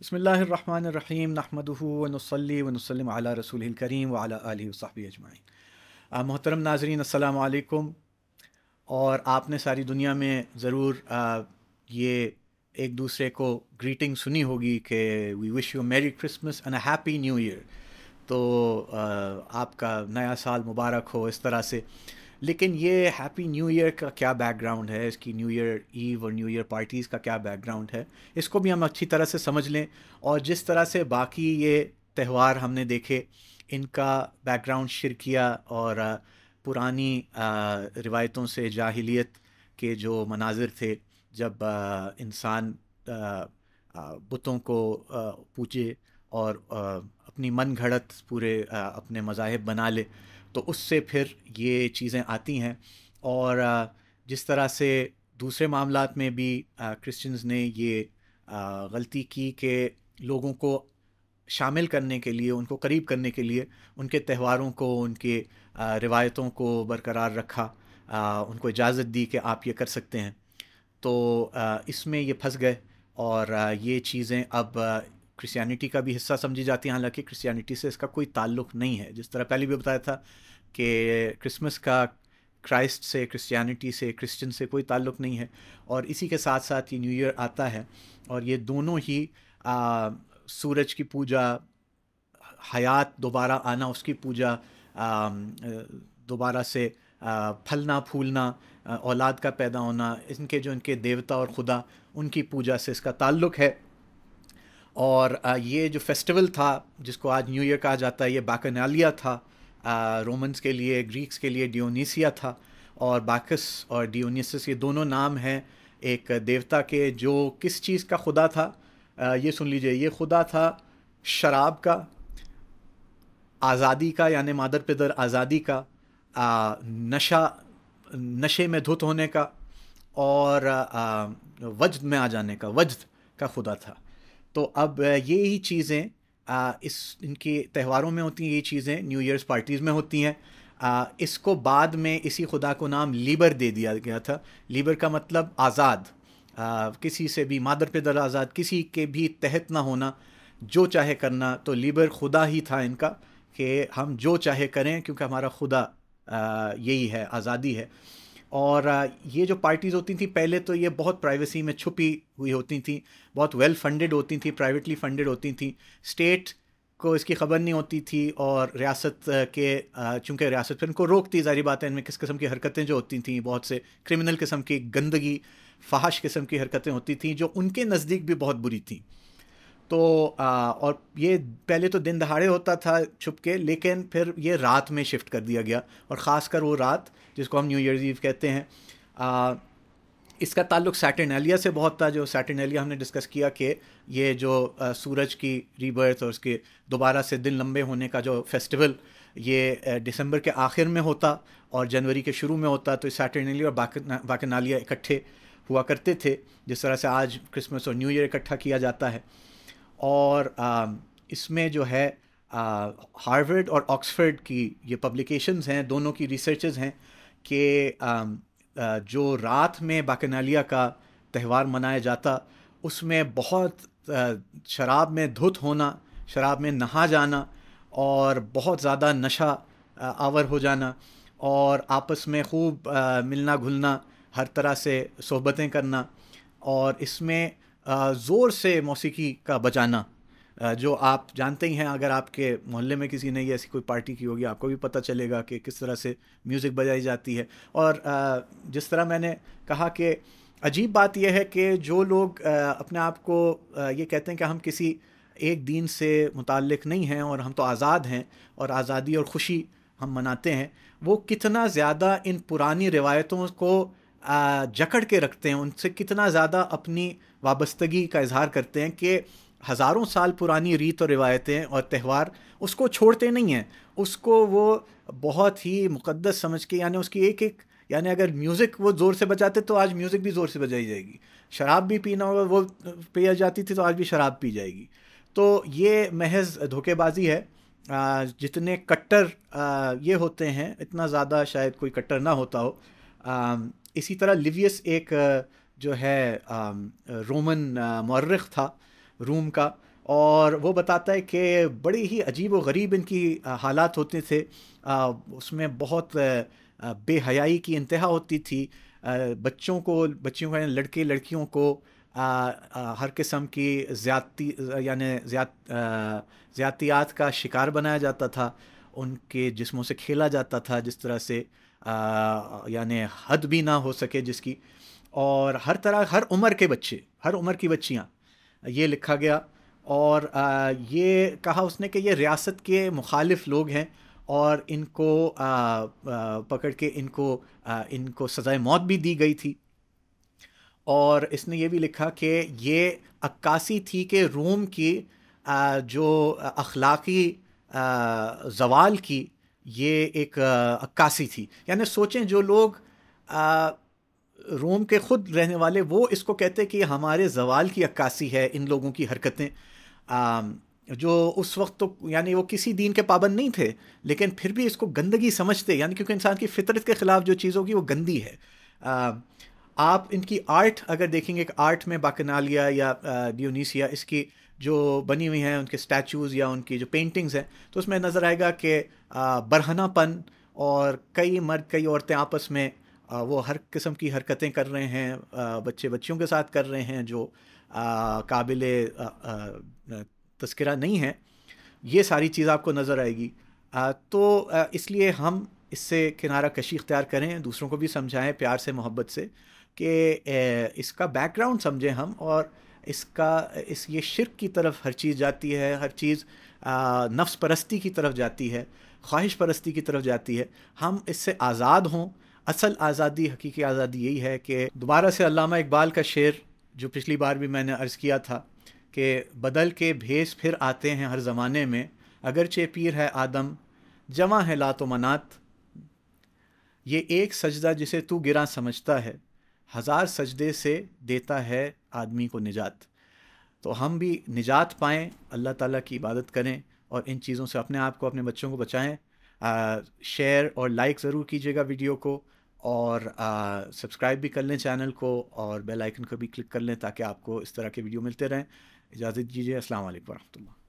बसमीम नहमदली वसलम अला रसूल करीम वाला वसाबी अजमाइन मोहतरम नाजरीन असलकुम और आपने सारी दुनिया में ज़रूर ये एक दूसरे को ग्रीटिंग सुनी होगी कि we wish you merry Christmas and happy new year तो आपका नया साल मुबारक हो इस तरह से लेकिन ये हैप्पी न्यू ईयर का क्या बैकग्राउंड है इसकी न्यू ईयर ईव और न्यू ईयर पार्टीज़ का क्या बैकग्राउंड है इसको भी हम अच्छी तरह से समझ लें और जिस तरह से बाकी ये त्यौहार हमने देखे इनका बैकग्राउंड शिरकिया और पुरानी रिवायतों से जाहिलियत के जो मनाजिर थे जब इंसान बुतों को पूछे और अपनी मन घड़त पूरे अपने मज़ाहब बना ले तो उससे फिर ये चीज़ें आती हैं और जिस तरह से दूसरे मामला में भी क्रिश्चियंस ने ये गलती की कि लोगों को शामिल करने के लिए उनको करीब करने के लिए उनके त्यौहारों को उनके रिवायतों को बरकरार रखा उनको इजाज़त दी कि आप ये कर सकते हैं तो इसमें ये फंस गए और ये चीज़ें अब क्रिस्चियनिटी का भी हिस्सा समझी जाती है हालांकि क्रिस्चियनिटी से इसका कोई ताल्लुक नहीं है जिस तरह पहले भी बताया था कि क्रिसमस का क्राइस्ट से क्रिस्चियनिटी से क्रिश्चियन से कोई ताल्लुक नहीं है और इसी के साथ साथ ये न्यू ईयर आता है और ये दोनों ही आ, सूरज की पूजा हयात दोबारा आना उसकी पूजा दोबारा से आ, फलना फूलना औलाद का पैदा होना इनके जो इनके देवता और खुदा उनकी पूजा से इसका ताल्लुक़ है और ये जो फेस्टिवल था जिसको आज न्यू ईयर कहा जाता है ये बाकनालिया था रोमन्स के लिए ग्रीक्स के लिए डियोनीसिया था और बाकस और डियोनीसस ये दोनों नाम हैं एक देवता के जो किस चीज़ का खुदा था ये सुन लीजिए ये खुदा था शराब का आज़ादी का यानि मादर पिदर आज़ादी का आ, नशा नशे में धुत होने का और वजद में आ जाने का वजद का खुदा था तो अब ये ही चीज़ें इस इनके त्यौहारों में होती हैं ये चीज़ें न्यू ईयर्स पार्टीज़ में होती हैं इसको बाद में इसी खुदा को नाम लीबर दे दिया गया था लीबर का मतलब आज़ाद किसी से भी मादर पेदर आज़ाद किसी के भी तहत ना होना जो चाहे करना तो लीबर खुदा ही था इनका कि हम जो चाहे करें क्योंकि हमारा खुदा यही है आज़ादी है और ये जो पार्टीज़ होती थी पहले तो ये बहुत प्राइवेसी में छुपी हुई होती थी बहुत वेल फंडेड होती थी प्राइवेटली फंडेड होती थी स्टेट को इसकी खबर नहीं होती थी और रियासत के चूंकि रियासत फिर इनको रोकती जारी बात है इनमें किस किस्म की हरकतें जो होती थी बहुत से क्रिमिनल किस्म की गंदगी फहाश किस्म की हरकतें होती थी जो उनके नज़दीक भी बहुत बुरी थी तो आ, और ये पहले तो दिन दहाड़े होता था छुप के लेकिन फिर ये रात में शिफ्ट कर दिया गया और ख़ासकर वो रात जिसको हम न्यू ईयर ईव कहते हैं आ, इसका ताल्लुक सैटनलिया से बहुत था जो सैटनलिया हमने डिस्कस किया कि ये जो आ, सूरज की रीबर्थ और उसके दोबारा से दिन लंबे होने का जो फेस्टिवल ये दिसंबर के आखिर में होता और जनवरी के शुरू में होता तो सैटर्नेलिया और बाकनालिया इकट्ठे हुआ करते थे जिस तरह से आज क्रिसमस और न्यू ईयर इकट्ठा किया जाता है और इसमें जो है हार्वर्ड और ऑक्सफर्ड की ये पब्लिकेशंस हैं दोनों की रिसर्चेज हैं कि जो रात में बाकनालिया का त्यौहार मनाया जाता उसमें बहुत शराब में धुत होना शराब में नहा जाना और बहुत ज़्यादा नशा आवर हो जाना और आपस में खूब मिलना घुलना हर तरह से सोहबतें करना और इसमें ज़ोर से मौसीकी का बचाना जो आप जानते ही हैं अगर आपके मोहल्ले में किसी ने ये ऐसी कोई पार्टी की होगी आपको भी पता चलेगा कि किस तरह से म्यूज़िक बजाई जाती है और जिस तरह मैंने कहा कि अजीब बात यह है कि जो लोग अपने आप को ये कहते हैं कि हम किसी एक दिन से मुतक़ नहीं हैं और हम तो आज़ाद हैं और आज़ादी और ख़ुशी हम मनाते हैं वो कितना ज़्यादा इन पुरानी रिवायतों को जकड़ के रखते हैं उनसे कितना ज़्यादा अपनी वाबस्तगी का इजहार करते हैं कि हज़ारों साल पुरानी रीत और रिवायतें और त्यौहार उसको छोड़ते नहीं हैं उसको वो बहुत ही मुकद्दस समझ के यानी उसकी एक एक यानी अगर म्यूज़िक वो ज़ोर से बजाते तो आज म्यूज़िक भी ज़ोर से बजाई जाएगी शराब भी पीना होगा वो पिया जाती थी तो आज भी शराब पी जाएगी तो ये महज धोखेबाजी है जितने कट्टर ये होते हैं इतना ज़्यादा शायद कोई कट्टर ना होता हो इसी तरह लिवियस एक जो है रोमन मर्रख था रोम का और वो बताता है कि बड़ी ही अजीब व गरीब इनकी हालात होते थे उसमें बहुत बेहयाई की इंतहा होती थी बच्चों को बच्चियों का लड़के लड़कियों को आ, आ, हर किस्म की ज़्यादती यानी ज़्याद ज़्यादतियात का शिकार बनाया जाता था उनके जिस्मों से खेला जाता था जिस तरह से यानी हद भी ना हो सके जिसकी और हर तरह हर उम्र के बच्चे हर उम्र की बच्चियाँ ये लिखा गया और आ, ये कहा उसने कि ये रियासत के मुखालिफ लोग हैं और इनको आ, आ, पकड़ के इनको आ, इनको सज़ाए मौत भी दी गई थी और इसने ये भी लिखा कि ये अक्कासी थी कि रोम की आ, जो अखलाकी जवाल की ये एक अक्कासी थी यानी सोचें जो लोग आ, रोम के ख़ुद रहने वाले वो इसको कहते कि हमारे जवाल की अक्कासी है इन लोगों की हरकतें आ, जो उस वक्त तो यानी वो किसी दीन के पाबंद नहीं थे लेकिन फिर भी इसको गंदगी समझते यानी क्योंकि इंसान की फितरत के ख़िलाफ़ जो चीज़ होगी वो गंदी है आ, आप इनकी आर्ट अगर देखेंगे एक आर्ट में बाकनालिया या डियोनीसिया इसकी जो बनी हुई हैं उनके स्टैचूज़ या उनकी जो पेंटिंग्स हैं तो उसमें नज़र आएगा कि बरहनापन और कई मर्द कई औरतें आपस में वो हर किस्म की हरकतें कर रहे हैं बच्चे बच्चियों के साथ कर रहे हैं जो काबिल तस्करा नहीं है ये सारी चीज़ आपको नज़र आएगी तो इसलिए हम इससे किनारा कशी इख्तियार करें दूसरों को भी समझाएं प्यार से मोहब्बत से कि इसका बैकग्राउंड समझें हम और इसका इस ये शिरक की तरफ हर चीज़ जाती है हर चीज़ नफ्स परस्ती की तरफ जाती है ख्वाहिश परस्ती की तरफ जाती है हम इससे आज़ाद हों असल आज़ादी हकीकी आज़ादी यही है कि दोबारा से अलामा इकबाल का शेर जो पिछली बार भी मैंने अर्ज़ किया था कि बदल के भेस फिर आते हैं हर ज़माने में अगरचे पीर है आदम जमा है लात मनात ये एक सजदा जिसे तू गिरा समझता है हज़ार सजदे से देता है आदमी को निजात तो हम भी निजात पाएँ अल्लाह ताला की इबादत करें और इन चीज़ों से अपने आप को अपने बच्चों को बचाएं शेयर और लाइक ज़रूर कीजिएगा वीडियो को और सब्सक्राइब भी कर लें चैनल को और बेल आइकन को भी क्लिक कर लें ताकि आपको इस तरह के वीडियो मिलते रहें इजाज़त दीजिए असल वरहमल